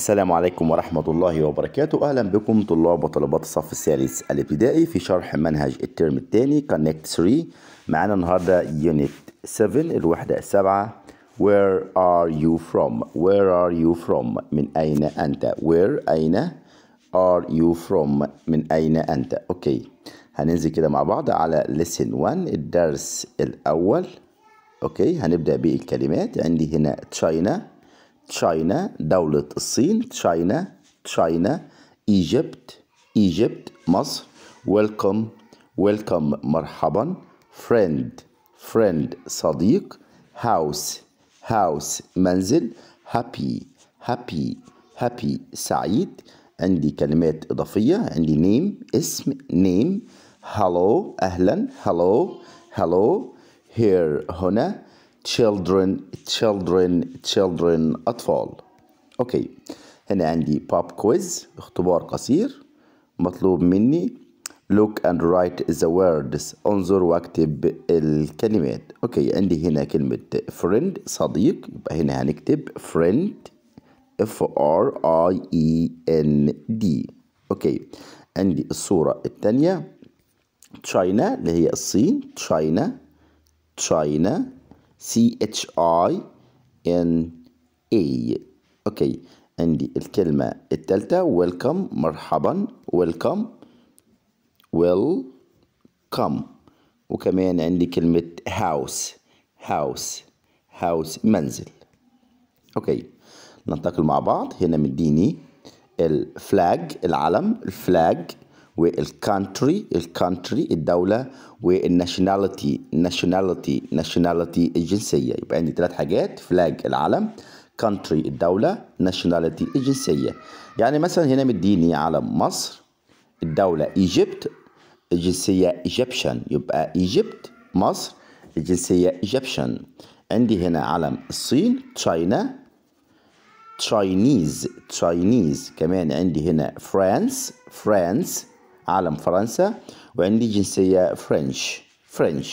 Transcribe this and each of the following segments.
السلام عليكم ورحمة الله وبركاته أهلا بكم طلاب وطلبات الصف الثالث الابتدائي في شرح منهج الترم الثاني Connect 3 معانا النهاردة يونت 7 الوحدة السابعة Where are you from? Where are you from? من أين أنت? Where أين are you from? من أين أنت? أوكي هننزل كده مع بعض على lesson 1 الدرس الأول أوكي هنبدأ بالكلمات عندي هنا China تشاينا دولة الصين تشاينا تشاينا ايجيبت ايجيبت مصر ويلكم ويلكم مرحبا فريند فريند صديق هاوس هاوس منزل هابي هابي هابي سعيد عندي كلمات إضافية عندي نيم اسم نيم هالو أهلا هالو هالو هير هنا children children children أطفال أوكي هنا عندي pop quiz اختبار قصير مطلوب مني look and write the words انظر واكتب الكلمات أوكي عندي هنا كلمة friend صديق يبقى هنا هنكتب friend F R I E N D أوكي عندي الصورة الثانية China اللي هي الصين China China سي اتش اي ان اي اوكي عندي الكلمة التالتة ويلكم مرحبا ويلكم ويلكم وكمان عندي كلمة هاوس هاوس هاوس منزل اوكي ننتقل مع بعض هنا مديني الفلاج العلم الفلاج والكانتري الكانتري الدولة والناشوناليتي ناشوناليتي ناشوناليتي الجنسية يبقى عندي ثلاث حاجات فلاج العلم كانتري الدولة ناشوناليتي الجنسية يعني مثلا هنا مديني علم مصر الدولة ايجيبت الجنسية ايجيبشن يبقى ايجيبت مصر الجنسية ايجيبشن عندي هنا علم الصين تشاينا تشاينيز تشاينيز كمان عندي هنا فرانس فرانس علم فرنسا وعندي جنسية فرنش فرنش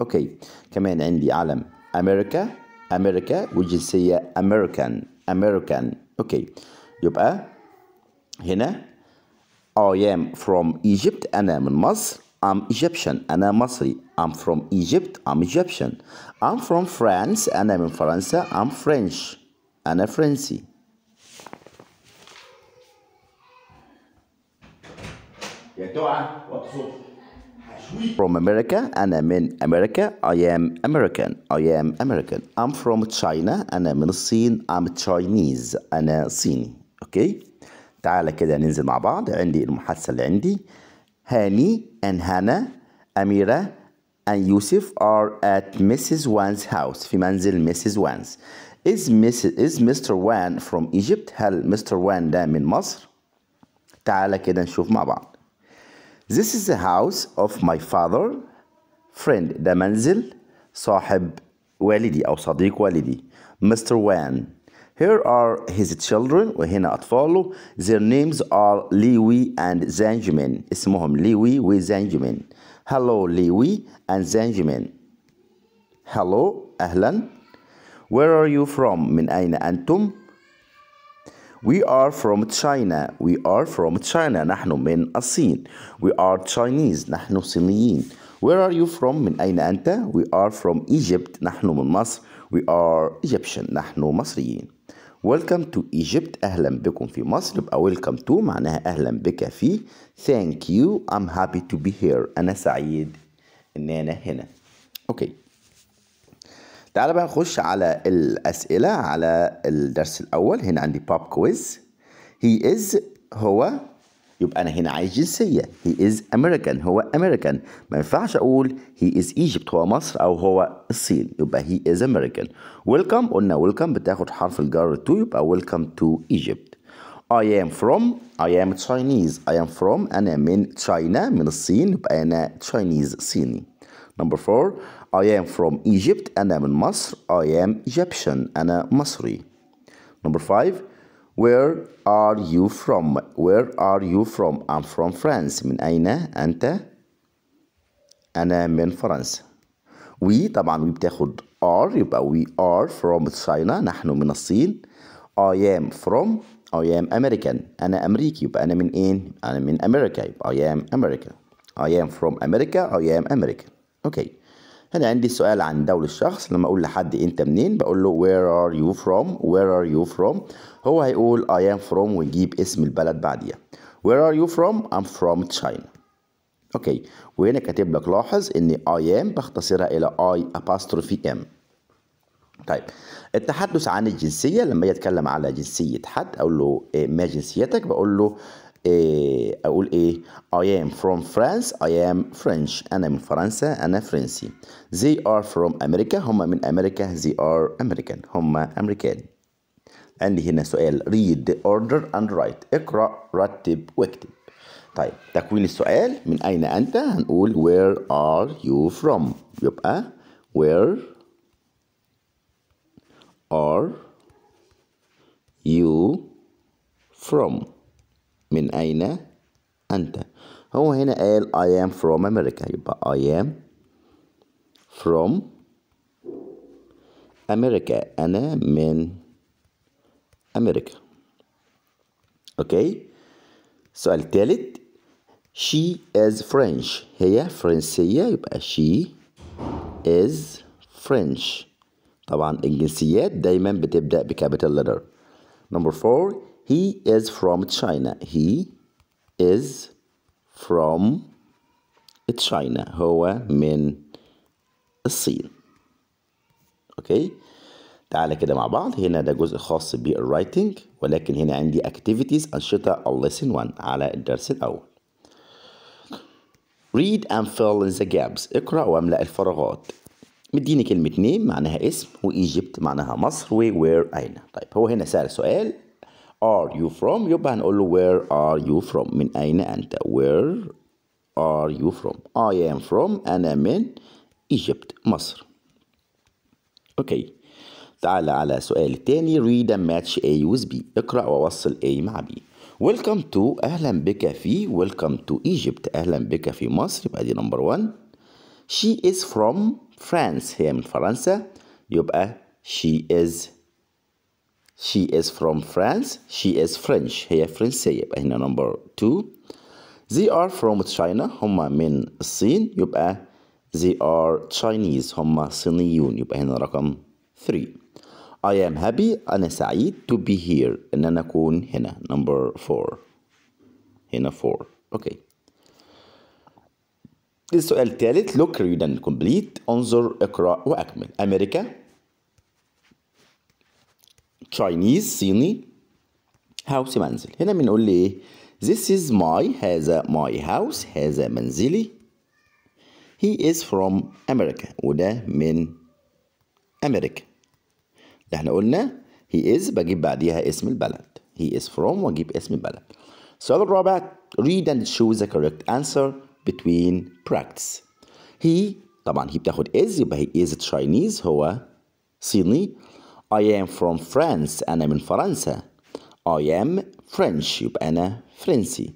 أوكي كمان عندي علم أمريكا أمريكا وجنسية أمريكان أمريكان أوكي يبقى هنا I am from Egypt أنا من مصر I'm Egyptian أنا مصري I'm from Egypt I'm Egyptian I'm from France أنا من فرنسا I'm French أنا فرنسي From America أنا من أمريكا I am American I am American I'm from China أنا من الصين I'm Chinese أنا صيني أوكي تعالى كده ننزل مع بعض عندي المحادثة اللي عندي هاني and هانا أميرة and يوسف are at Mrs. Wan's house في منزل Mrs. Wan's is, Mrs. is Mr. Wan from Egypt هل Mr. Wan ده من مصر تعالى كده نشوف مع بعض This is the house of my father friend the منزل صاحب walidi or صديق walidi, Mr. Wan Here are his children وهنا أطفاله Their names are Liwi and Zanjamin اسمهم Liwi و Zanjamin Hello Liwi and Zanjamin Hello أهلا Where are you from من أين أنتم we are from China. We are from China. نحن من الصين. We are Chinese. نحن صينيين. Where are you from? من أين أنت؟ We are from Egypt. نحن من مصر. We are Egyptian. نحن مصريين. Welcome to Egypt. أهلا بكم في مصر. يبقى welcome to معناها أهلا بك في. Thank you. I'm happy to be here. أنا سعيد إن أنا هنا. Okay. تعال بقى نخش على الأسئلة على الدرس الأول هنا عندي pop كويز هي إز هو يبقى أنا هنا عايز جنسية هي إز أمريكان هو أمريكان ما ينفعش أقول هي إز إيجيبت هو مصر أو هو الصين يبقى هي إز أمريكان ويلكم قلنا ويلكم بتاخد حرف الجر تو يبقى ويلكم تو إيجيبت I am from I am Chinese I am from أنا من China من الصين يبقى أنا Chinese صيني Number four, I am from Egypt and أنا من Masr. I am Egyptian and a Masri. Number five, where are you from? Where are you from? I'm from France. من أين أنت؟ أنا من فرنسا. We طبعا we بتاخد are يبقى we are from China نحن من الصين. I am from I am American أنا أمريكي يبقى أنا من أين؟ أنا من أمريكا يبقى I am America I am from America I am American اوكي هنا عندي سؤال عن دولة الشخص لما أقول لحد أنت منين بقول له where are you from where are you from هو هيقول I am from ويجيب اسم البلد بعديها where are you from I'm from China أوكي وهنا كاتب لك لاحظ إن I am بختصرها إلى I apostrophe M طيب التحدث عن الجنسية لما يتكلم على جنسية حد أقول له إيه، ما جنسيتك بقول له اقول ايه I am from France I am French انا من فرنسا انا فرنسي they are from America هم من امريكا they are American هم امريكان عندي هنا سؤال read order and write اقرأ رتب واكتب طيب تكوين السؤال من اين انت هنقول where are you from يبقى ah. where are you from من أين أنت هو هنا قال I am from America يبقى I am from America أنا من أمريكا أوكي السؤال الثالث she is French هي فرنسية يبقى she is French طبعا الجنسيات دايما بتبدأ بكابيتال لتر نمبر 4 He is from China. He is from China. هو من الصين. اوكي؟ okay. تعالى كده مع بعض هنا ده جزء خاص بالرايتنج ولكن هنا عندي اكتيفيتيز انشطه lesson 1 على الدرس الاول read and fill in the gaps اقرا واملا الفراغات مديني كلمه نيم معناها اسم وايجيبت معناها مصر ووير اين طيب هو هنا سأل سؤال are you from يبقى هنقول له where are you from من أين أنت where are you from I am from أنا من Egypt مصر أوكي okay. تعال على سؤال تاني read and match A with B اقرأ ووصل A مع B welcome to أهلا بك في welcome to Egypt أهلا بك في مصر يبقى دي نمبر 1 she is from France هي من فرنسا يبقى she is she is from France. She is French. هي فرنسية يبقى هنا number two. They are from China. هما من الصين. يبقى they are Chinese. هما صينيون. يبقى هنا رقم 3. I am happy. أنا سعيد to be here. إن أنا أكون هنا. Number 4. هنا 4. Okay. السؤال الثالث look read and complete انظر اقرأ وأكمل أمريكا تشاينيز صيني هاوس منزل هنا بنقول لي ايه This is my هذا my house هذا منزلي He is from America وده من أمريكا ده احنا قلنا he is بجيب بعديها اسم البلد he is from واجيب اسم البلد السؤال الرابع read and choose the correct answer between practice he طبعا هي بتاخد is يبقى he is Chinese هو صيني I am from France and I'm in France. I am French يبقى أنا فرنسي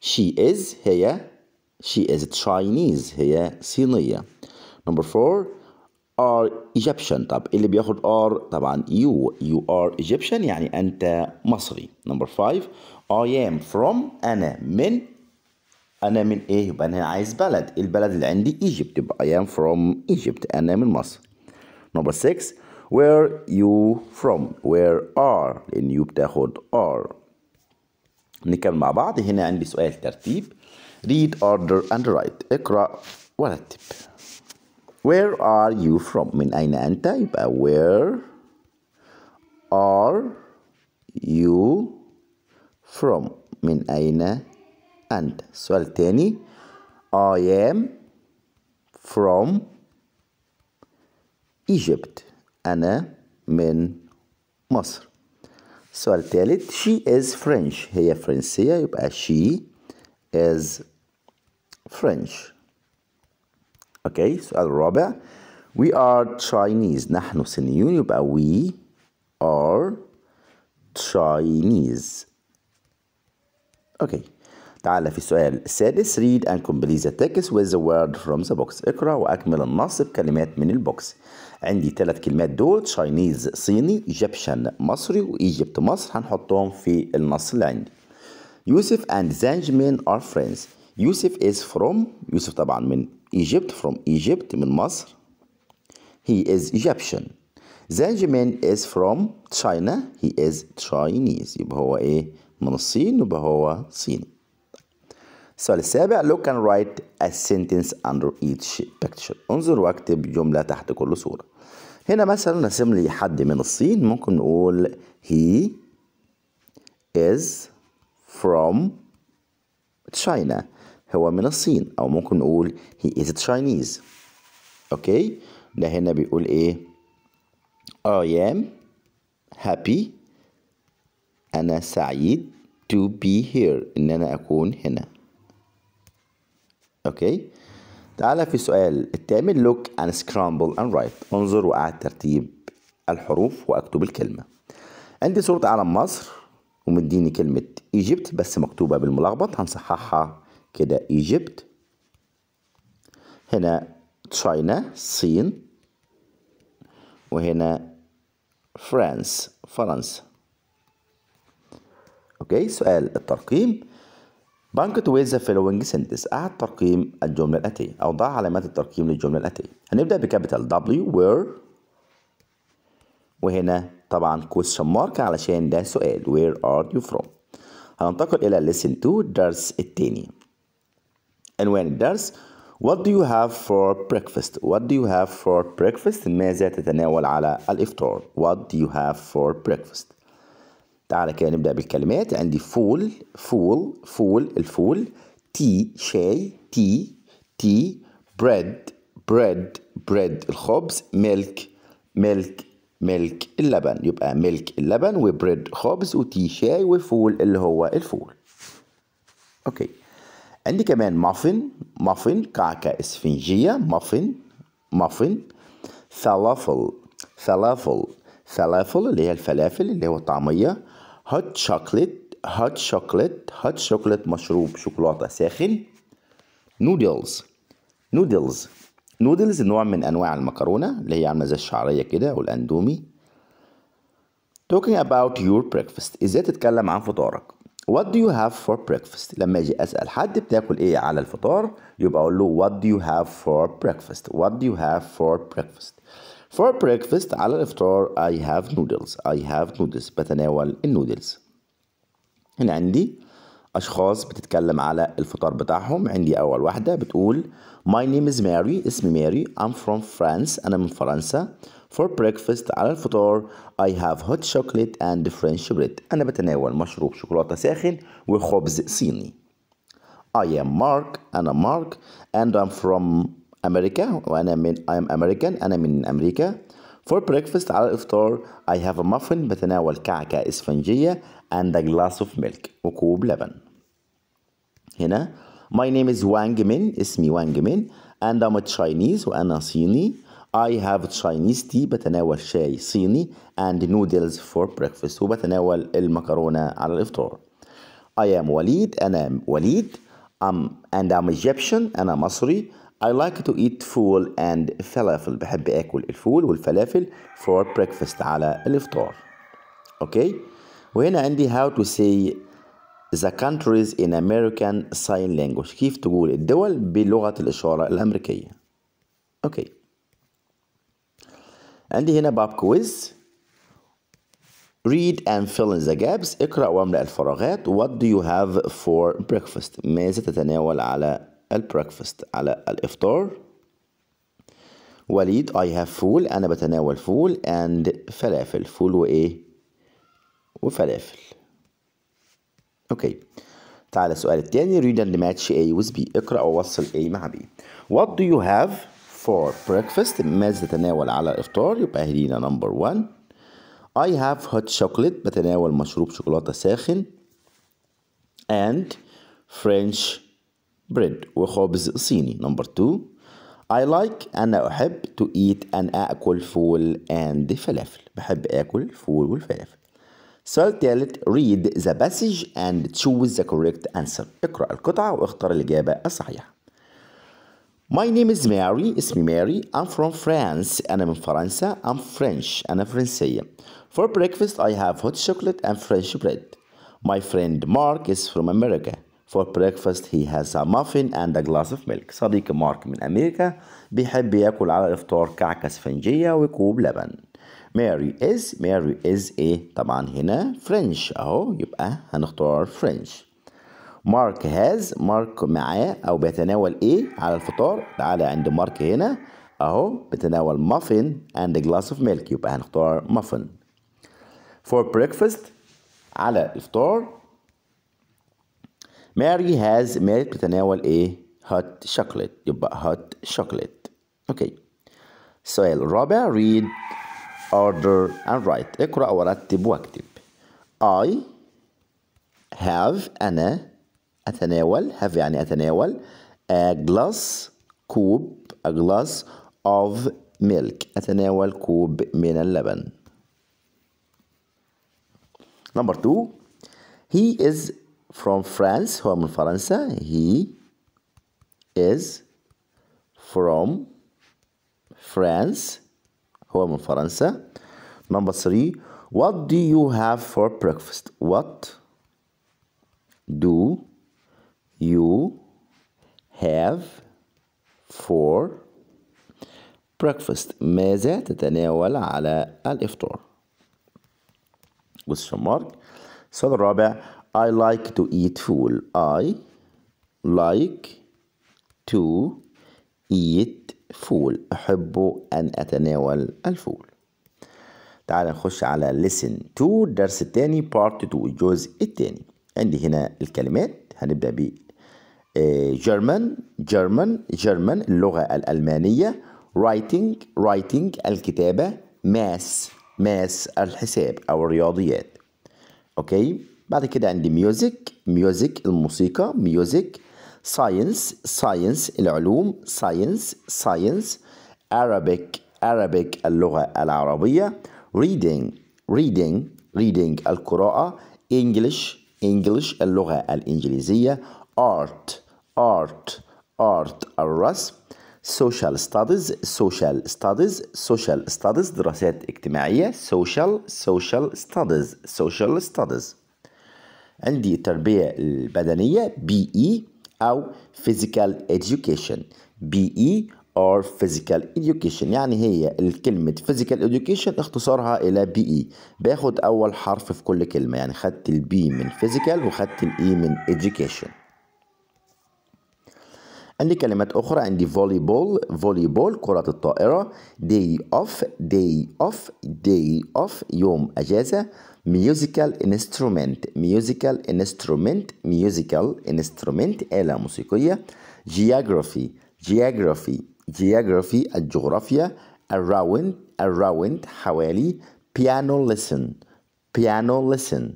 She is هي She is Chinese هي صينية Number four are Egyptian طب اللي بياخد are طبعا you you are Egyptian يعني أنت مصري Number five I am from أنا من أنا من إيه؟ يبقى أنا عايز بلد البلد اللي عندي Egypt يبقى I am from Egypt أنا من مصر Number six where you from Where are لأن you بتاخد are نكمل مع بعض هنا عندي سؤال ترتيب read order and write اقرأ ورتب Where are you from من أين أنت يبقى where are you from من أين أنت سؤال تاني I am from Egypt أنا من مصر السؤال الثالث she is French هي فرنسية يبقى she is French أوكي السؤال الرابع we are Chinese نحن صينيون يبقى we are Chinese أوكي تعالى في السؤال السادس read and complete the text with the word from the box اقرأ وأكمل النص بكلمات من البوكس عندي ثلاث كلمات دول تشاينيز صيني ايجيبشن مصري وايجيبت مصر هنحطهم في النص اللي عندي يوسف اند مين ار فريندز يوسف از فروم يوسف طبعا من ايجيبت فروم ايجيبت من مصر هي از ايجيبشن مين از فروم تشاينا هي از تشاينيز يبقى هو ايه من الصين يبقى هو صيني السؤال السابع look and write a sentence under each picture انظر واكتب جملة تحت كل صورة هنا مثلا راسم لي حد من الصين ممكن نقول he is from China هو من الصين أو ممكن نقول he is Chinese أوكي ده هنا بيقول إيه I am happy أنا سعيد to be here إن أنا أكون هنا أوكي تعالى في سؤال التامل لوك اند سكرامبل اند رايت انظر وأعد ترتيب الحروف وأكتب الكلمة عندي صورة علم مصر ومديني كلمة ايجيبت بس مكتوبة بالملخبط هنصححها كده ايجيبت هنا تشاينا الصين وهنا فرانس فرنسا اوكي سؤال الترقيم بنك تويزا لوينج سنتس أعد ترقيم الجملة الآتية أو ضع علامات الترقيم للجملة الآتية هنبدأ بكابيتال W where وهنا طبعا question mark علشان ده سؤال where are you from هننتقل إلى lesson 2 الدرس الثاني عنوان الدرس What do you have for breakfast? What do you have for breakfast? ماذا تتناول على الإفطار? What do you have for breakfast? تعال كده نبدأ بالكلمات عندي فول فول فول الفول تي شاي تي تي بريد بريد بريد الخبز ميلك ميلك ميلك اللبن يبقى ميلك اللبن وبريد خبز وتي شاي وفول اللي هو الفول اوكي عندي كمان مافن مافن كعكة اسفنجية مافن مافن فلافل فلافل فلافل اللي هي الفلافل اللي هو طعمية هوت شوكليت هوت شوكليت هوت شوكليت مشروب شوكولاتة ساخن نودلز نودلز نودلز نوع من أنواع المكرونة اللي هي عاملة زي الشعرية كده والأندومي talking about your breakfast إزاي تتكلم عن فطارك What do you have for breakfast؟ لما أجي أسأل حد بتاكل إيه على الفطار يبقى أقول له What do you have for breakfast؟ What do you have for breakfast؟ For breakfast على الإفطار I have noodles I have noodles بتناول النودلز هنا عندي أشخاص بتتكلم على الفطار بتاعهم عندي أول واحدة بتقول My name is Mary اسمي ماري I'm from France أنا من فرنسا For breakfast على الفطار I have hot chocolate and French bread أنا بتناول مشروب شوكولاتة ساخن وخبز صيني I am Mark أنا مارك and I'm from أمريكا وأنا من I am American أنا من أمريكا For breakfast على الإفطار I have a muffin بتناول كعكة إسفنجية and a glass of milk وكوب لبن هنا My name is Wang Min اسمي وانج مين and I'm a Chinese وأنا صيني I have Chinese tea بتناول شاي صيني and noodles for breakfast وبتناول المكرونة على الإفطار I am وليد أنا وليد I'm and I'm Egyptian أنا مصري I like to eat فول and falafel بحب آكل الفول والفلافل for breakfast على الإفطار okay وهنا عندي how to say the countries in American Sign Language كيف تقول الدول بلغة الإشارة الأمريكية okay عندي هنا باب كويز Read and fill in the gaps اقرأ واملأ الفراغات What do you have for breakfast؟ ماذا تتناول على البريكفاست على الإفطار وليد I have فول أنا بتناول فول and فلافل فول وإيه وفلافل أوكي تعالى السؤال التاني read and match A with B اقرأ ووصل A مع B What do you have for breakfast ماذا تتناول على الإفطار يبقى هدينا نمبر 1 I have hot chocolate بتناول مشروب شوكولاتة ساخن and French bread وخبز صيني number two I like أنا أحب to eat أن أكل فول and فلافل بحب أكل فول والفلافل سؤال ثالث read the passage and choose the correct answer اقرأ القطعة واختر الإجابة الصحيحة My name is Mary اسمي ماري I'm from France أنا من فرنسا I'm French أنا فرنسية For breakfast I have hot chocolate and French bread My friend Mark is from America For breakfast he has a muffin and a glass of milk صديق مارك من أمريكا بيحب ياكل على الإفطار كعكة سفنجية وكوب لبن Mary is Mary is a طبعا هنا French أهو يبقى هنختار French Mark has Mark معاه أو بيتناول إيه على الفطار تعالى عند مارك هنا أهو بيتناول muffin and a glass of milk يبقى هنختار muffin For breakfast على الفطار ماري هاز ماري بتتناول ايه هوت شوكليت يبقى هوت شوكليت اوكي السؤال الرابع read order and write اقرأ ورتب واكتب I have أنا أتناول have يعني أتناول a glass كوب a glass of milk أتناول كوب من اللبن number two he is from France, from France, he is from France, from France. Number three, what do you have for breakfast? What do you have for breakfast ماذا تتناول على الإفطار question mark السؤال الرابع I like to eat food. I like to eat food. أحب أن أتناول الفول. تعال نخش على listen to الدرس التاني part 2 الجزء التاني. عندي هنا الكلمات هنبدأ ب آه، German German German اللغة الألمانية writing writing الكتابة math math الحساب أو الرياضيات. أوكي؟ okay. بعد كده عندي ميوزك ميوزك الموسيقى ميوزك ساينس ساينس العلوم ساينس ساينس عربيك عربيك اللغة العربية reading reading reading القراءة انجلش انجلش اللغة الإنجليزية ارت ارت ارت الرسم سوشال studies سوشال studies social studies دراسات اجتماعية سوشال سوشال studies سوشال studies عندي التربية البدنية بي إي e أو physical education بي إي e or physical education يعني هي الكلمة physical education اختصارها إلى بي إي e. باخد أول حرف في كل كلمة يعني خدت البي من physical وخدت الإي من education عندي كلمات أخرى عندي volleyball volleyball كرة الطائرة day off day off day off يوم أجازة ميوزيكال انسترومنت ميوزيكال انسترومنت ميوزيكال انسترومنت آلة موسيقية جيوغرافي جيوغرافي جيوغرافي الجغرافيا around around حوالي بيانو ليسن بيانو ليسن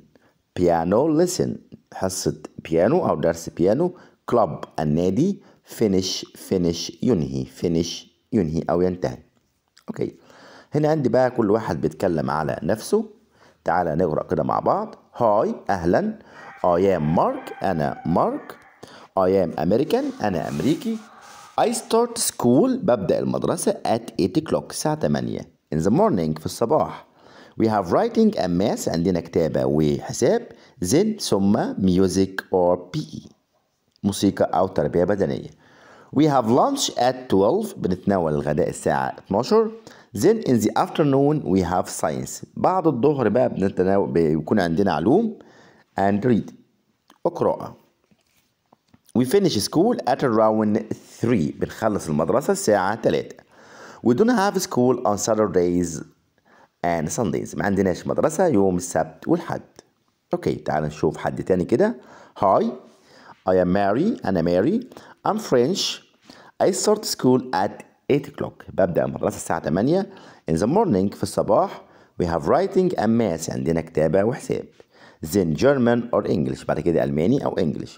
بيانو ليسن حصة بيانو أو درس بيانو club النادي finish finish ينهي finish ينهي أو ينتهي أوكي هنا عندي بقى كل واحد بيتكلم على نفسه تعالى نقرأ كده مع بعض هاي أهلا I am مارك أنا مارك I am American أنا أمريكي I start school ببدأ المدرسة at 8 o'clock الساعة 8 in the morning في الصباح We have writing and math عندنا كتابة وحساب then ثم music or PE موسيقى أو تربية بدنية We have lunch at 12 بنتناول الغداء الساعة 12 then in the afternoon we have science بعد الظهر بقى بنتناول بيكون عندنا علوم and read اقرأ we finish school at around 3 بنخلص المدرسة الساعة 3 we don't have school on Saturdays and Sundays ما عندناش مدرسة يوم السبت والحد Okay. تعال نشوف حد تاني كده hi I am Mary أنا ماري I'm French I start school at 8 o'clock ببدأ المدرسة الساعة 8 in the morning في الصباح we have writing and math عندنا كتابة وحساب then German or English بعد كده ألماني أو English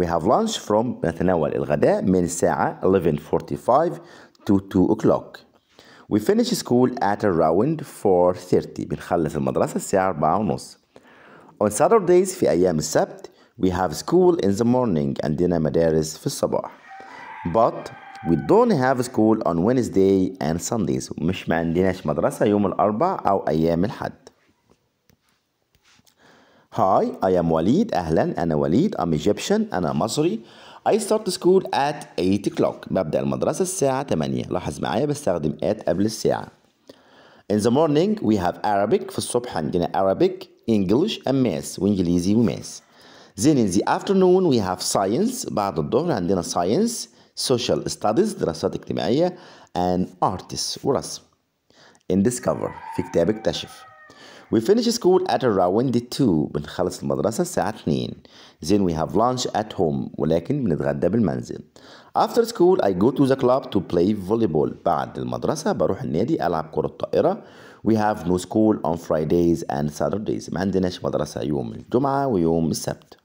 we have lunch from نتناول الغداء من الساعة 11:45 to 2 o'clock we finish school at around 4:30 بنخلص المدرسة الساعة 4:30 on Saturdays في أيام السبت we have school in the morning عندنا مدارس في الصباح but We don't have school on Wednesday and Sundays مش ما عندناش مدرسة يوم الأربع أو أيام الحد Hi, I am وليد أهلا أنا وليد I'm Egyptian أنا مصري I start school at 8 o'clock ببدأ المدرسة الساعة 8 لاحظ معايا بستخدم at قبل الساعة In the morning we have Arabic في الصبح عندنا Arabic, English and Math وإنجليزي وماث Then in the afternoon we have science بعد الظهر عندنا science social studies دراسات اجتماعية and artists ورسم in discover في كتاب اكتشف We finish school at around 2 بنخلص المدرسة الساعة 2 Then we have lunch at home ولكن بنتغدى بالمنزل After school I go to the club to play volleyball بعد المدرسة بروح النادي ألعب كرة طائرة We have no school on Fridays and Saturdays ما عندناش مدرسة يوم الجمعة ويوم السبت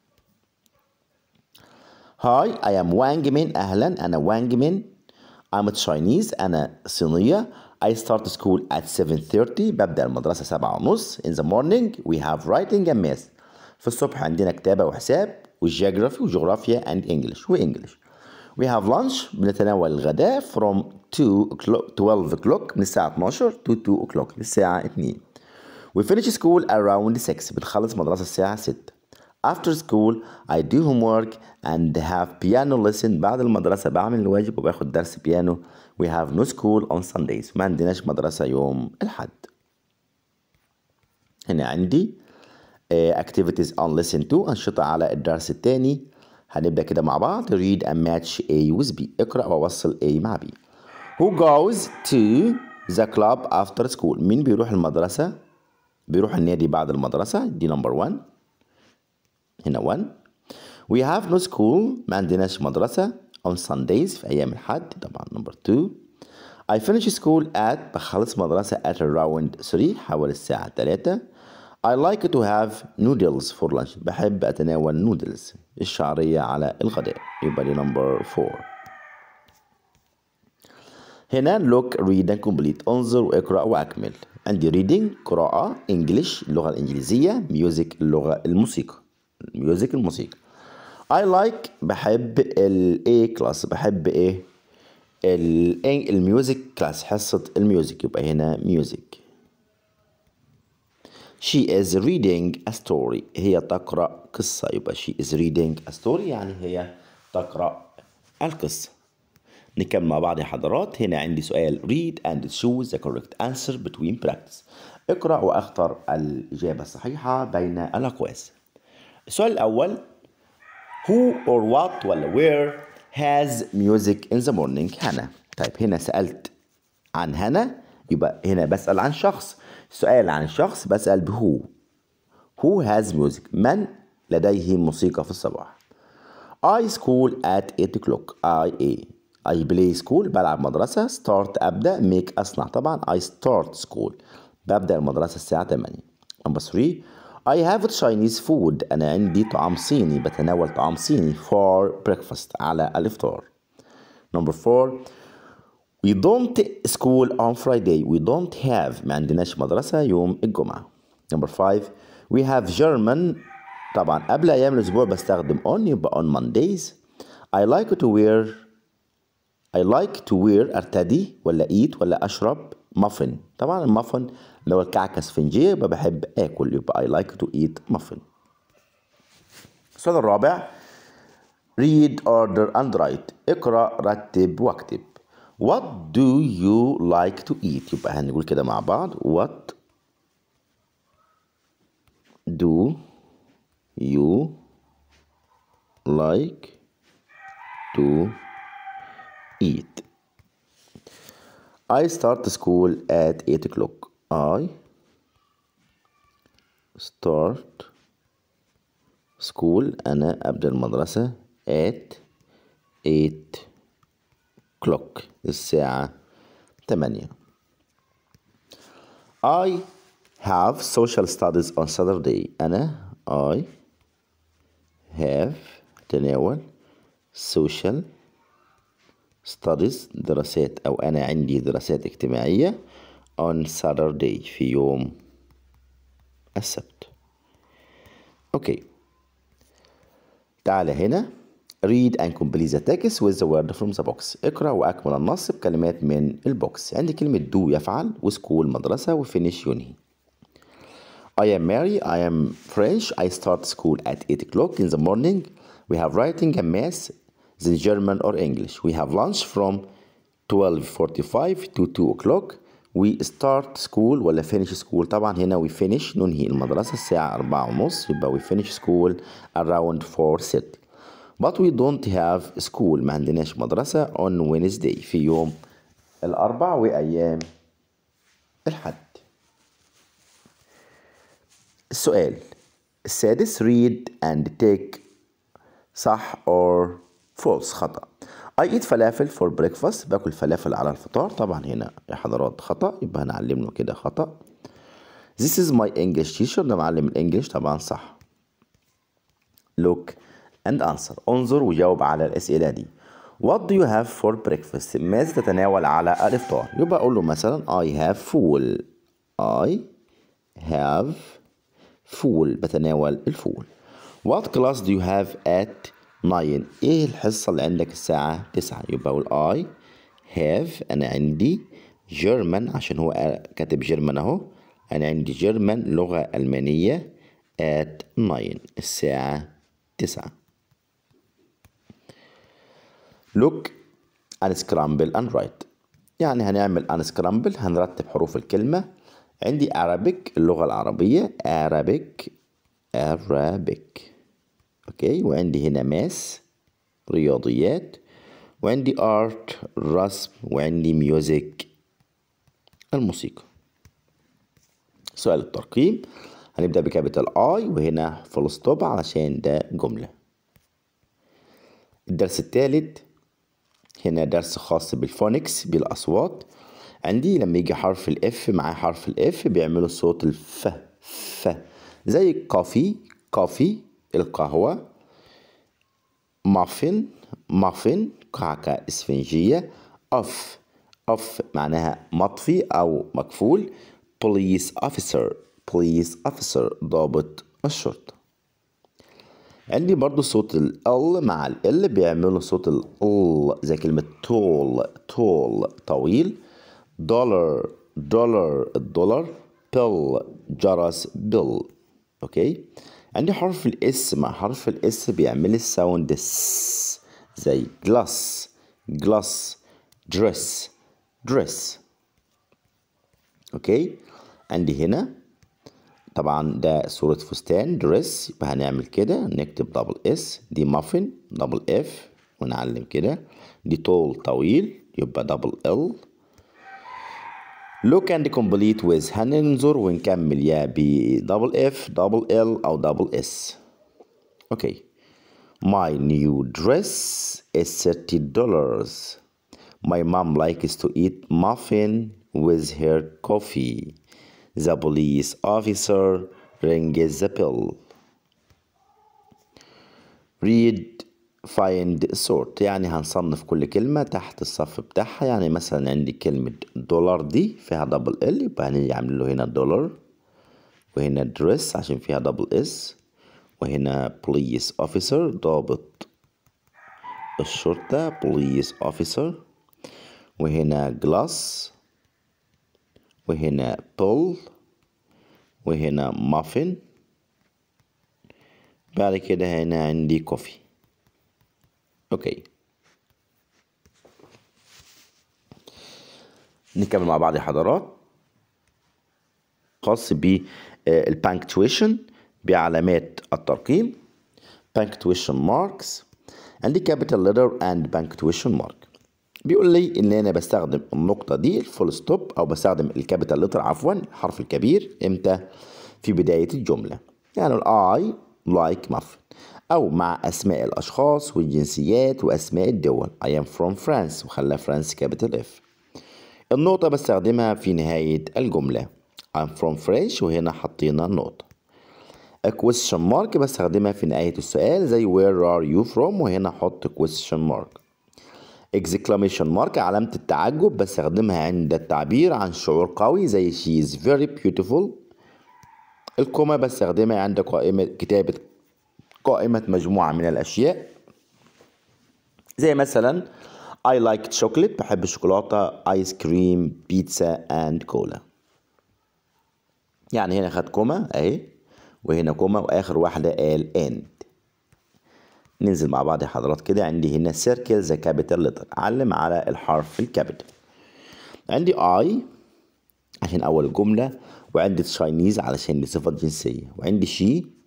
هاي I am وانج من أهلا أنا وانج من I'm Chinese أنا صينية I start school at 7.30 ببدأ المدرسة سبعة ونص In the morning we have writing and math في الصبح عندنا كتابة وحساب والجيوغرافي وجغرافيا and English وإنجلش We have lunch بنتناول الغداء from 2 o'clock 12 o'clock من الساعة 12 to 2 o'clock للساعة 2 We finish school around 6 بنخلص مدرسة الساعة 6 after school I do homework and have piano lesson بعد المدرسة بعمل الواجب وباخد درس بيانو we have no school on Sundays ما عندناش مدرسة يوم الحد هنا عندي uh, activities on lesson 2 أنشطة على الدرس الثاني هنبدأ كده مع بعض read and match A with B اقرأ ووصل A مع B who goes to the club after school مين بيروح المدرسة بيروح النادي بعد المدرسة دي نمبر 1 هنا 1 we have no school ما عندناش مدرسة on Sundays في أيام الحد طبعا number 2 I finish school at بخلص مدرسة at around 3 حوالي الساعة 3 I like to have noodles for lunch بحب أتناول نودلز الشعرية على الغداء يبقى دي number 4 هنا look read and complete انظر واقرأ وأكمل عندي reading قراءة English اللغة الإنجليزية music اللغة الموسيقى الميوزك الموسيقى I like بحب ال A class بحب ايه الميوزك كلاس حصة الميوزك يبقى هنا ميوزك She is reading a story هي تقرأ قصة يبقى she is reading a story يعني هي تقرأ القصة نكمل مع بعض يا حضرات هنا عندي سؤال read and choose the correct answer between practice اقرأ واختر الإجابة الصحيحة بين الأقواس السؤال الأول Who or what ولا where has music in the morning هنا طيب هنا سألت عن هنا يبقى هنا بسأل عن شخص سؤال عن شخص بسأل بهو Who has music من لديه موسيقى في الصباح I school at 8 o'clock I A I play school بلعب مدرسة start أبدأ make أصنع طبعا I start school ببدأ المدرسة الساعة 8 number 3 I have Chinese food أنا عندي طعام صيني بتناول طعام صيني for breakfast على الإفطار. Number four We don't school on Friday. We don't have ما عندناش مدرسة يوم الجمعة. Number five We have German طبعا قبل أيام الأسبوع بستخدم on on Mondays. I like to wear I like to wear أرتدي ولا eat ولا أشرب مافن طبعا المافن لو الكعكة اسفنجية يبقى بحب آكل يبقى I like to eat مافن السؤال الرابع read order and write اقرأ رتب واكتب what do you like to eat يبقى هنقول كده مع بعض what do you like to eat I start school at 8 o'clock. I start school أنا أبدأ المدرسة at 8 o'clock الساعة 8 uh, I have social studies on Saturday أنا I have تناول social studies دراسات أو أنا عندي دراسات اجتماعية on Saturday في يوم السبت أوكي تعال هنا read and complete the text with the word from the box اقرأ وأكمل النص بكلمات من البوكس عندي كلمة do يفعل school مدرسة finish ينهي I am Mary, I am French, I start school at 8 o'clock in the morning. We have writing and math, the German or English. We have lunch from 12.45 to 2 o'clock. We start school ولا finish school طبعا هنا we finish ننهي المدرسة الساعة Four ونص يبقى we finish school around 4.30 but we don't have school ما عندناش مدرسة on Wednesday في يوم الأربع وأيام الحد السؤال السادس read and take صح or فولس خطأ I eat فلافل for breakfast باكل فلافل على الفطار طبعا هنا يا حضرات خطأ يبقى هنعلم له كده خطأ This is my English teacher ده معلم الانجليش طبعا صح Look and answer انظر وجاوب على الأسئلة دي What do you have for breakfast ماذا تتناول على الإفطار يبقى أقول له مثلا I have fool I have fool بتناول الفول What class do you have at ناين ايه الحصة اللي عندك الساعة 9 يبقى اقول اي هاف انا عندي جيرمان عشان هو كاتب جيرمان اهو انا عندي جيرمان لغة المانية ات 9 الساعة 9 ان سكرامبل اند رايت يعني هنعمل سكرامبل هنرتب حروف الكلمة عندي Arabic اللغة العربية Arabic Arabic اوكي وعندي هنا ماس رياضيات وعندي ارت الرسم وعندي ميوزك الموسيقى سؤال الترقيم هنبدأ بكابيتال اي وهنا فول ستوب علشان ده جملة الدرس الثالث هنا درس خاص بالفونكس بالأصوات عندي لما يجي حرف الاف معاه حرف الاف بيعملوا صوت الف ف زي كافي كافي القهوة مافن مافن كعكة إسفنجية أف أف معناها مطفي أو مكفول بوليس أوفيسر بوليس أوفيسر ضابط الشرطة عندي برضو صوت ال مع ال بيعملوا صوت ال زي كلمة تول تول طويل دولار دولار الدولار بيل جرس بيل أوكي عندي حرف الاس مع حرف الاس بيعمل الساوند س زي جلاس جلاس دريس دريس اوكي عندي هنا طبعا ده صورة فستان دريس يبقى هنعمل كده نكتب دبل اس دي مافن دبل اف ونعلم كده دي طول طويل يبقى دبل ال لو كان complete كومبليت ويز هننظر ونكمل يا double اف دبل ال او دبل اس اوكي My new dress is thirty dollars. My mom likes to eat muffin with her coffee. The police officer rings the bell. Read find sort يعني هنصنف كل كلمة تحت الصف بتاعها يعني مثلا عندي كلمة دولار دي فيها دبل ال يبقى هنيجي اعمل له هنا دولار وهنا دريس عشان فيها دبل اس وهنا بوليس اوفيسر ضابط الشرطة بوليس اوفيسر وهنا جلاس وهنا بول وهنا مافن بعد كده هنا عندي كوفي اوكي نكمل مع بعض يا حضرات خاص بالبانكتويشن آه، بعلامات الترقيم بانكتويشن ماركس عندي كابيتال ليتر اند بانكتويشن مارك بيقول لي ان انا بستخدم النقطة دي الفول ستوب او بستخدم الكابيتال ليتر عفوا الحرف الكبير امتى في بداية الجملة يعني الاي لايك muffin أو مع أسماء الأشخاص والجنسيات وأسماء الدول I am from France وخلى France كابيتال F النقطة بستخدمها في نهاية الجملة I'm from French وهنا حطينا النقطة A question mark بستخدمها في نهاية السؤال زي where are you from وهنا حط question mark exclamation mark علامة التعجب بستخدمها عند التعبير عن شعور قوي زي she is very beautiful الكومة بستخدمها عند قائمة كتابة قائمة مجموعة من الأشياء زي مثلا I like chocolate بحب الشوكولاتة آيس كريم بيتزا أند كولا يعني هنا خد كوما أهي وهنا كوما وآخر واحدة قال and ننزل مع بعض يا حضرات كده عندي هنا circle the capital letter علم على الحرف الكابيتال عندي I عشان أول جملة وعندي Chinese علشان دي صفة جنسية وعندي she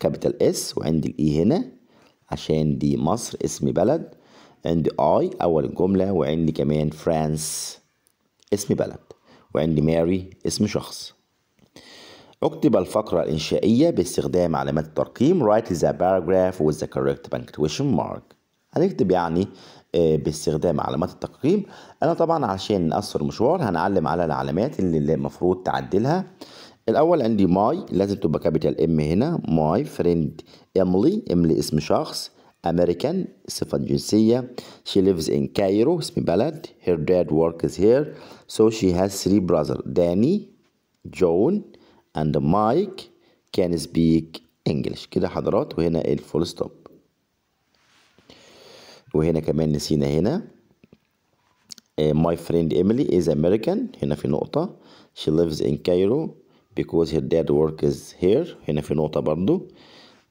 كابيتال اس وعندي الاي e هنا عشان دي مصر اسم بلد عندي اي اول جملة وعندي كمان فرانس اسم بلد وعندي ماري اسم شخص اكتب الفقرة الإنشائية باستخدام علامات الترقيم write the paragraph with the correct punctuation mark هنكتب يعني آه، باستخدام علامات الترقيم أنا طبعا عشان نقصر المشوار هنعلم على العلامات اللي المفروض تعدلها الاول عندي ماي لازم تبقى كابيتال ام هنا ماي فريند املي املي اسم شخص امريكان صفه جنسيه she lives in Cairo اسم بلد her dad works here so she has three brothers داني جون and مايك can speak English كده حضرات وهنا الفول ستوب وهنا كمان نسينا هنا eh، my friend Emily is American هنا في نقطة she lives in Cairo because her dad works here هنا في نقطة برضو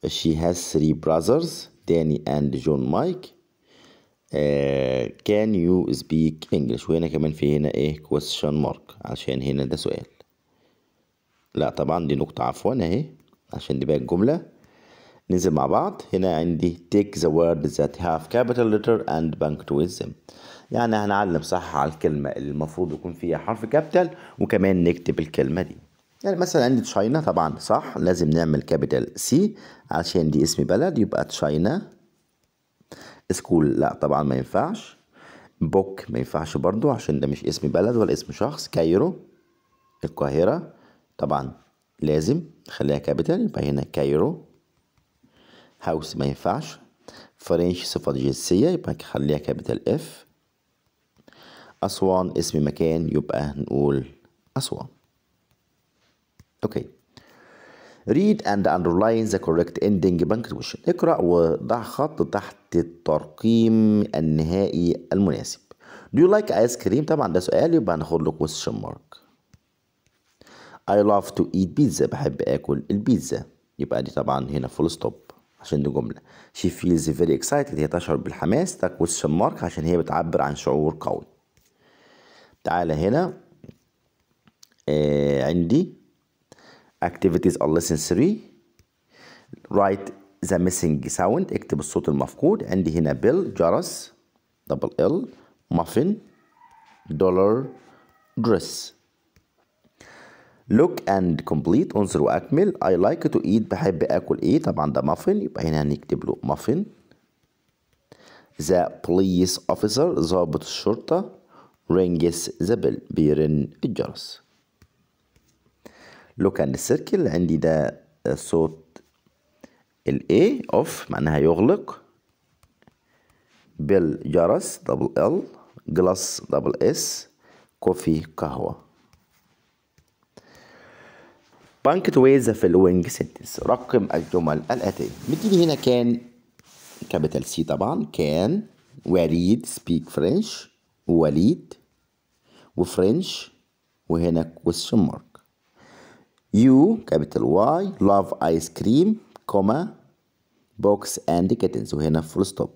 she has three brothers Danny and John Mike uh, can you speak English وهنا كمان في هنا ايه question mark عشان هنا ده سؤال لا طبعا دي نقطة عفوا اهي عشان دي بقى الجملة ننزل مع بعض هنا عندي take the words that have capital letter and punctuate them يعني هنعلم صح على الكلمة اللي المفروض يكون فيها حرف كابيتال وكمان نكتب الكلمة دي يعني مثلا عندي تشاينا طبعا صح لازم نعمل كابيتال سي عشان دي اسم بلد يبقى تشاينا سكول لا طبعا ما ينفعش بوك ما ينفعش برضو عشان ده مش اسم بلد ولا اسم شخص كايرو القاهرة طبعا لازم نخليها كابيتال يبقى هنا كايرو هاوس ما ينفعش فرنش صفة جنسية يبقى نخليها كابيتال اف أسوان اسم مكان يبقى نقول أسوان اوكي read and underline the correct ending punctuation اقرأ وضع خط تحت الترقيم النهائي المناسب Do you like ice cream؟ طبعا ده سؤال يبقى هناخد له question mark I love to eat pizza بحب آكل البيتزا يبقى دي طبعا هنا full stop عشان دي جملة She feels very excited هي تشعر بالحماس ده question mark عشان هي بتعبر عن شعور قوي تعالى هنا آه عندي activities or lesson 3 write the missing sound اكتب الصوت المفقود عندي هنا بيل جرس دبل ال muffin دولار dress look and complete انظر واكمل I like to eat بحب اكل ايه طبعا ده muffin يبقى هنا هنكتب له muffin the police officer ضابط الشرطة rings the bell بيرن الجرس لو كان السيركل عندي ده آه، صوت ال A اوف معناها يغلق بالجرس دبل ال جلاس دبل اس كوفي قهوة بانكت في الوينج سنتنس رقم الجمل الآتية بتيجي هنا كان كابيتال سي طبعا كان وليد سبيك فرنش ووليد وفرنش وهنا question مارك يو كابيتال واي لاف ايس كريم كوما بوكس اند كيتنز وهنا فول ستوب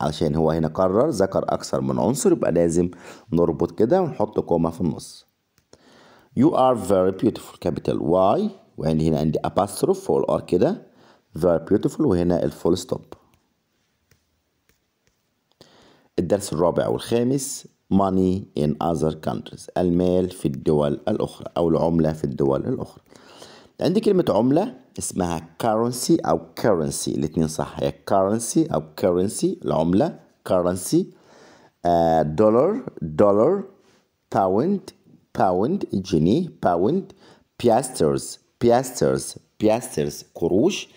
علشان هو هنا قرر ذكر اكثر من عنصر يبقى لازم نربط كده ونحط كوما في النص يو ار فيري بيوتيفول كابيتال واي وعندي هنا عندي اباستروف فول ار كده فيري بيوتيفول وهنا الفول ستوب الدرس الرابع والخامس money in other countries المال في الدول الأخرى أو العملة في الدول الأخرى عندي كلمة عملة اسمها currency أو currency الاثنين صح هي currency أو currency العملة currency دولار دولار باوند باوند جنيه باوند بياسترز بياسترز بياسترز قروش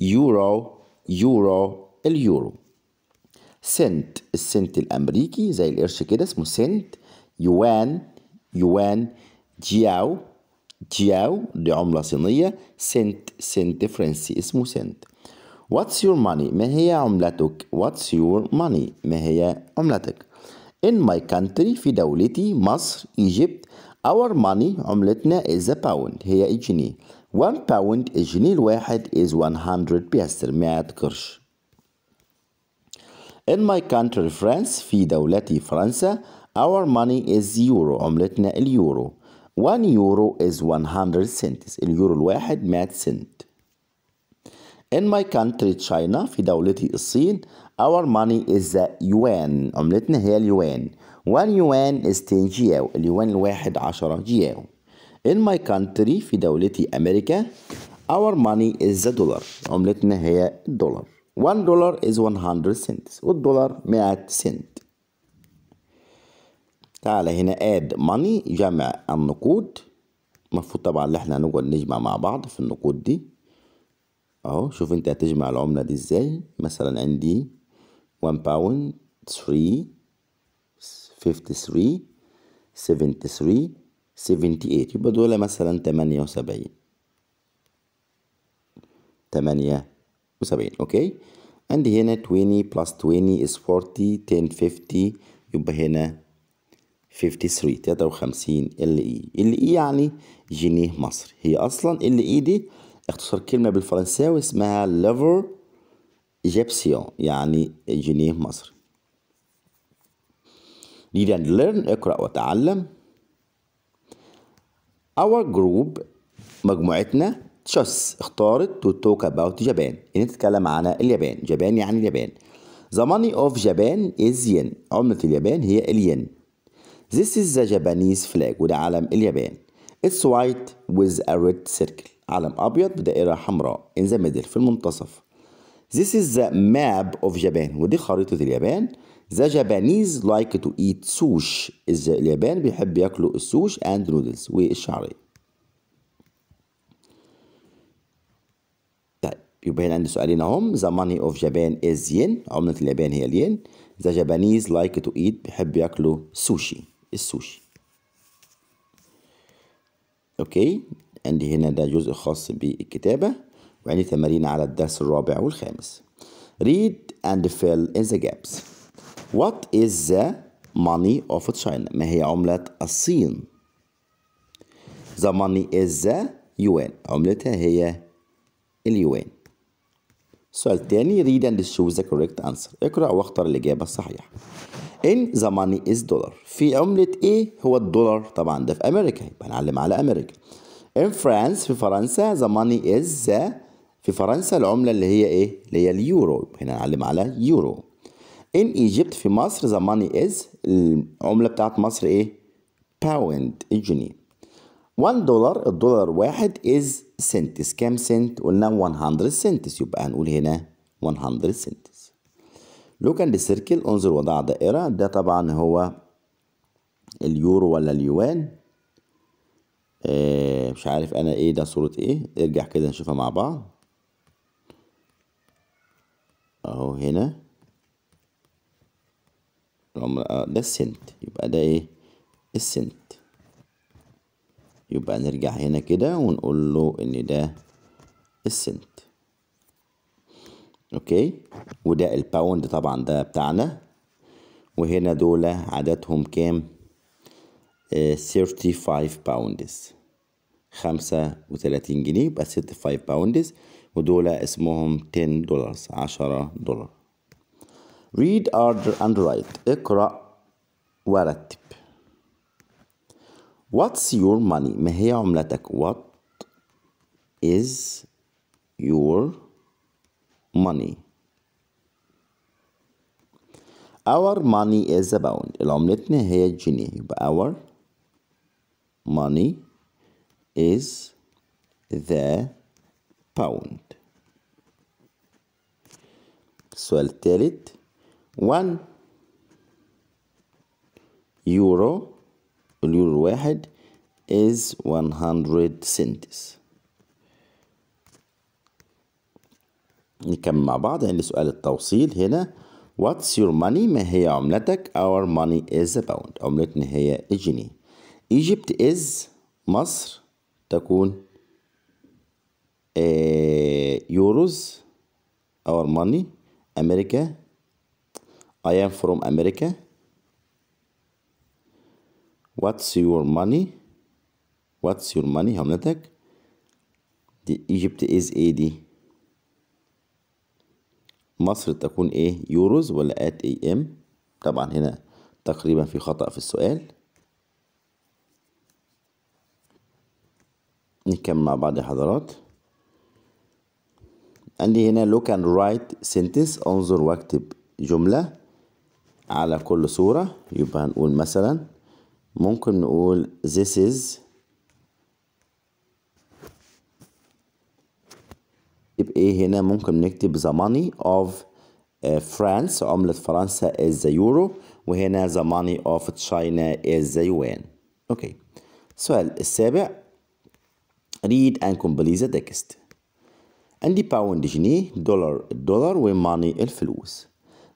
يورو يورو اليورو سنت السنت الامريكي زي القرش كده اسمه سنت يوان يوان جياو جياو دي عملة صينية سنت سنت فرنسي اسمه سنت What's your money ما هي عملتك What's your money ما هي عملتك In my country في دولتي مصر إيجيبت Our money عملتنا is a pound هي الجنيه one pound الجنيه الواحد is 100 بيستر 100 قرش In my country France, في دولتي فرنسا, our money is euro, عملتنا اليورو. One euro is 100 cents. اليورو الواحد 100 سنت. In my country China, في دولتي الصين, our money is the yuan, عملتنا هي اليوان. One yuan is 10 جياو, اليوان الواحد 10 جياو. In my country, في دولتي أمريكا, our money is the dollar, عملتنا هي الدولار. 1 دولار از 100 سنت والدولار 100 سنت تعال هنا اد ماني جمع النقود المفروض طبعا اللي احنا نقعد نجمع مع بعض في النقود دي اهو شوف انت هتجمع العملة دي ازاي مثلا عندي 1 باوند 3 53 73 78 يبقى دول مثلا 78 تمانية وسبعين اوكي عندي هنا 20 بلس 20 is 40 10 50 يبقى هنا 53 53 ال اي e. ال اي e يعني جنيه مصري هي اصلا ال اي e دي اختصار كلمة بالفرنساوي اسمها ليفر ايجيبسيون يعني جنيه مصري read and learn اقرأ وتعلم our group مجموعتنا تشوس اختارت تو توك اباوت جابان ان تتكلم عن اليابان جابان يعني اليابان The money of Japan is yen عملة اليابان هي الين This is the Japanese flag وده علم اليابان It's white with a red circle علم أبيض بدائرة حمراء in the middle في المنتصف This is the map of Japan ودي خريطة اليابان The Japanese like to eat sushi اليابان بيحب ياكلوا السوش and noodles والشعرية يبقى هنا عندي سؤالين هم ذا ماني اوف جابان از ين عملة اليابان هي الين ذا جابانيز لايك تو ايت بيحب ياكلوا سوشي السوشي اوكي عندي هنا ده جزء خاص بالكتابة وعندي تمارين على الدرس الرابع والخامس read and fill in the gaps what is the money of China ما هي عملة الصين the money is the yuan عملتها هي اليوان السؤال الثاني read and choose the correct answer اقرأ واختر الإجابة الصحيحة in the money is dollar في عملة ايه هو الدولار طبعا ده في أمريكا يبقى هنعلم على أمريكا in France في فرنسا the money is the في فرنسا العملة اللي هي ايه اللي هي اليورو هنا نعلم على يورو in Egypt في مصر the money is العملة بتاعت مصر ايه باوند الجنيه 1 دولار الدولار واحد از سنتس كام سنت قلنا 100 سنتس يبقى هنقول هنا 100 سنتس لوك اند سيركل انظر وضع دائرة ده طبعا هو اليورو ولا اليوان آه مش عارف انا ايه ده صورة ايه ارجع كده نشوفها مع بعض اهو هنا آه، ده السنت يبقى ده ايه السنت يبقى نرجع هنا كده ونقول له ان ده السنت اوكي وده الباوند طبعا ده بتاعنا وهنا دول عددهم كام آه 35 باوندز وثلاثين جنيه يبقى فايف باوندز ودول اسمهم 10 دولار عشرة دولار read order and write اقرأ ورتب What's your money ما هي عملتك What is your money Our money is a pound عملتنا هي الجنيه يبقى our money is the pound السؤال الثالث 1 يورو اليورو الواحد is 100 سنتس نكمل مع بعض عندي سؤال التوصيل هنا What's your money؟ ما هي عملتك؟ Our money is a pound. عملتنا هي الجنيه. Egypt is مصر تكون يوروز. آه، Our money. أمريكا. I am from America. What's your money? واتس يور ماني عملتك دي ايجيبت از ايه دي مصر تكون ايه يوروز ولا ات اي ام طبعا هنا تقريبا في خطأ في السؤال نكمل مع بعض يا حضرات عندي هنا look and write sentence انظر واكتب جملة على كل صورة يبقى هنقول مثلا ممكن نقول this is يبقى ايه هنا ممكن نكتب the money of آه، France عملة فرنسا is the euro وهنا the money of China is the yuan اوكي السؤال السابع read and complete the text عندي باوند جنيه دولار الدولار وماني الفلوس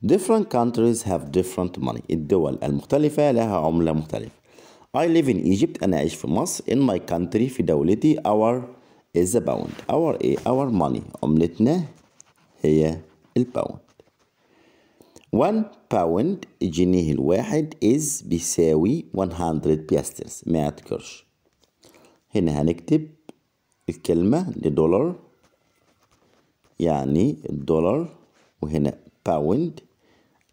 different countries have different money الدول المختلفة لها عملة مختلفة I live in Egypt أنا أعيش في مصر in my country في دولتي our is a pound our إيه our money عملتنا هي الباوند one باوند الجنيه الواحد is بيساوي 100 piastres 100 قرش هنا هنكتب الكلمة لدولار يعني الدولار وهنا باوند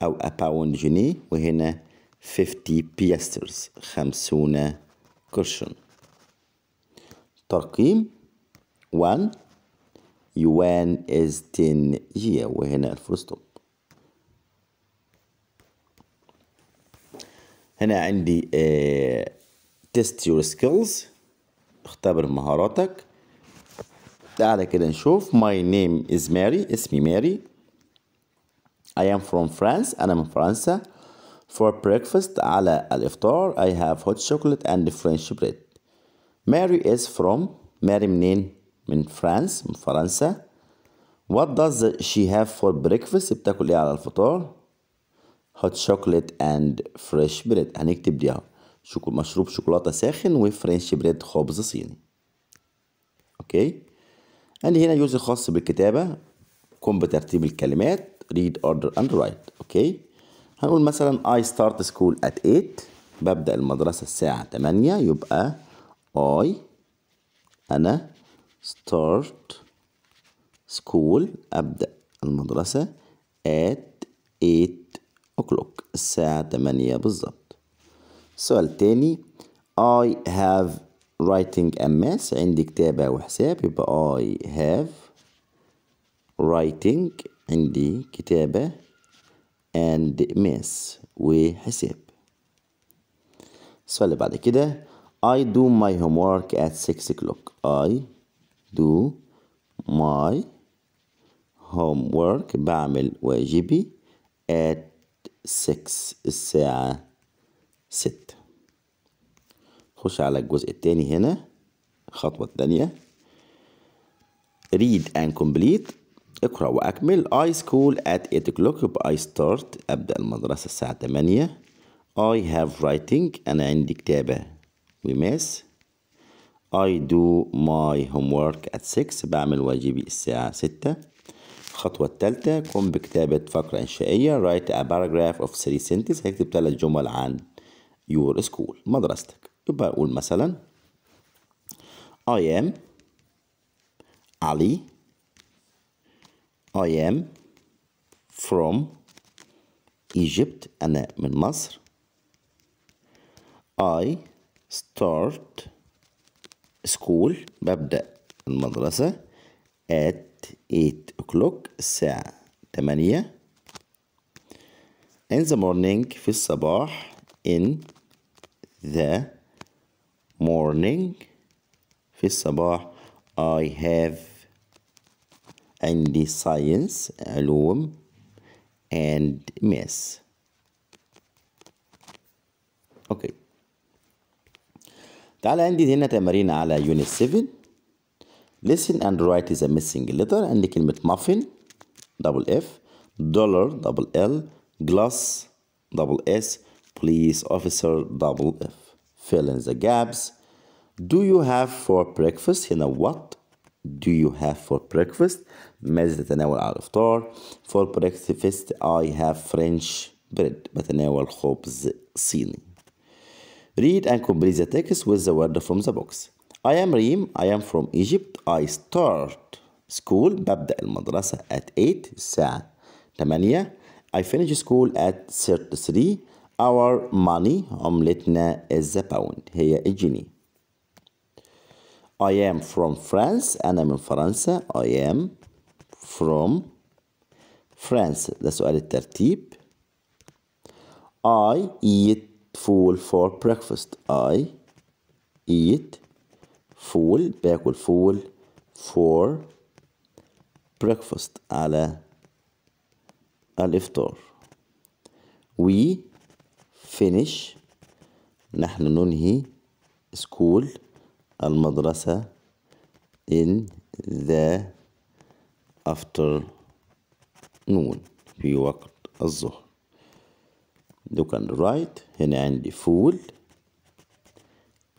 أو أباوند جنيه وهنا 50 بيسترز 50 كرشن ترقيم 1 يوان از 10 جية وهنا الفول ستوب هنا عندي تيست يور سكيلز اختبر مهاراتك تعالى كده نشوف ماي نيم از ماري اسمي ماري I am from France أنا من فرنسا For breakfast على الإفطار I have hot chocolate and French bread. Mary is from Mary منين؟ من فرانس من فرنسا. What does she have for breakfast؟ بتاكل إيه على الفطار؟ hot chocolate and fresh bread هنكتب دي أهو شوكو مشروب شوكولاتة ساخن وفرنش بريد خبز صيني. أوكي؟ And هنا جزء خاص بالكتابة قم بترتيب الكلمات read order and write. أوكي؟ هنقول مثلا I start school at 8 ببدأ المدرسة الساعة 8 يبقى I أنا start school أبدأ المدرسة at 8 o'clock الساعة 8 بالظبط السؤال التاني I have writing and math عندي كتابة وحساب يبقى I have writing عندي كتابة and math وحساب السؤال اللي بعد كده I do my homework at 6 o'clock I do my homework بعمل واجبي at 6 الساعة 6 خش على الجزء التاني هنا الخطوة التانية read and complete اقرأ وأكمل I school at 8 o'clock يبقى I start أبدأ المدرسة الساعة 8 I have writing أنا عندي كتابة وماس I do my homework at 6 بعمل واجبي الساعة 6 الخطوة الثالثة قم بكتابة فقرة إنشائية write a paragraph of three sentences هكتب ثلاث جمل عن your school مدرستك يبقى أقول مثلا I am علي I am from Egypt أنا من مصر I start school ببدأ المدرسة at 8 o'clock الساعة 8 in the morning في الصباح in the morning في الصباح I have عندي ساينس علوم and math اوكي تعالى عندي هنا تمارين على يونت 7 listen and write the missing letter عندي كلمة muffin double F dollar double L glass double S police officer double F fill in the gaps do you have for breakfast هنا what do you have for breakfast ماذا تتناول على door. for breakfast I have French bread بتناول خبز صيني read and complete the text with the word from the box I am Reem I am from Egypt I start school ببدأ المدرسة at 8 الساعة 8 I finish school at thirty-three. our money عملتنا is the pound هي الجنيه I am from France أنا من فرنسا I am from France ده سؤال الترتيب I eat full for breakfast I eat full باكل full for breakfast على الإفطار we finish نحن ننهي school المدرسة in the afternoon في وقت الظهر look on the right هنا عندي فول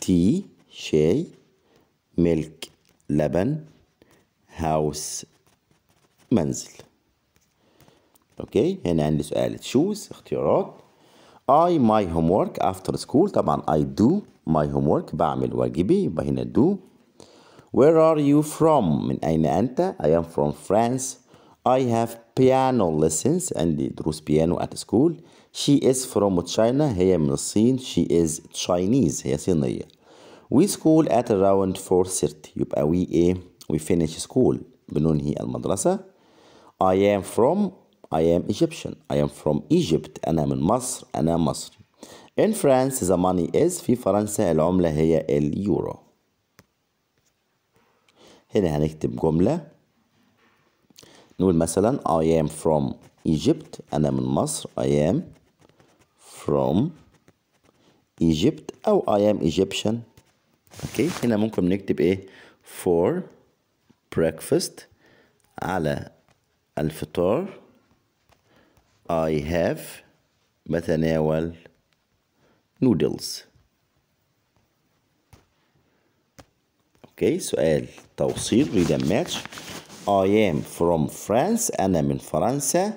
تي شاي ملك لبن هاوس منزل اوكي هنا عندي سؤال تشوز اختيارات I my homework after school طبعا I do my homework بعمل واجبي يبقى هنا do where are you from من أين أنت I am from France I have piano lessons عندي دروس بيانو at school she is from China هي من الصين she is Chinese هي صينية we school at around 4.30 يبقى we a. Eh, we finish school بننهي المدرسة I am from I am Egyptian I am from Egypt أنا من مصر أنا مصري In France the money is في فرنسا العملة هي اليورو هنا هنكتب جملة نقول مثلا I am from Egypt أنا من مصر I am from Egypt أو I am Egyptian أوكي هنا ممكن نكتب إيه for breakfast على الفطار I have بتناول noodles اوكي سؤال توصيل read and match I am from France أنا من فرنسا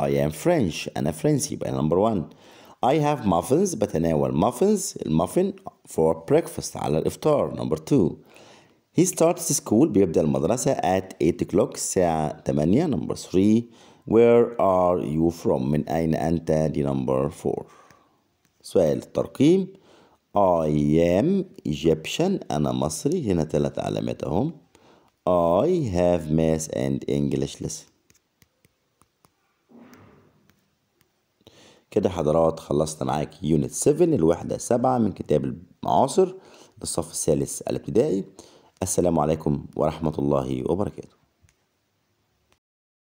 I am French أنا فرنسي يبقى number one I have muffins بتناول muffins Muffin for breakfast على الإفطار number two He starts school بيبدأ المدرسة at 8 o'clock الساعة 8 number 3 Where are you from من أين أنت دي number 4 سؤال الترقيم I am Egyptian أنا مصري هنا ثلاث علامات أهم I have math and English lesson كده حضرات خلصنا معاك يونت 7 الوحدة 7 من كتاب المعاصر للصف الثالث الابتدائي السلام عليكم ورحمة الله وبركاته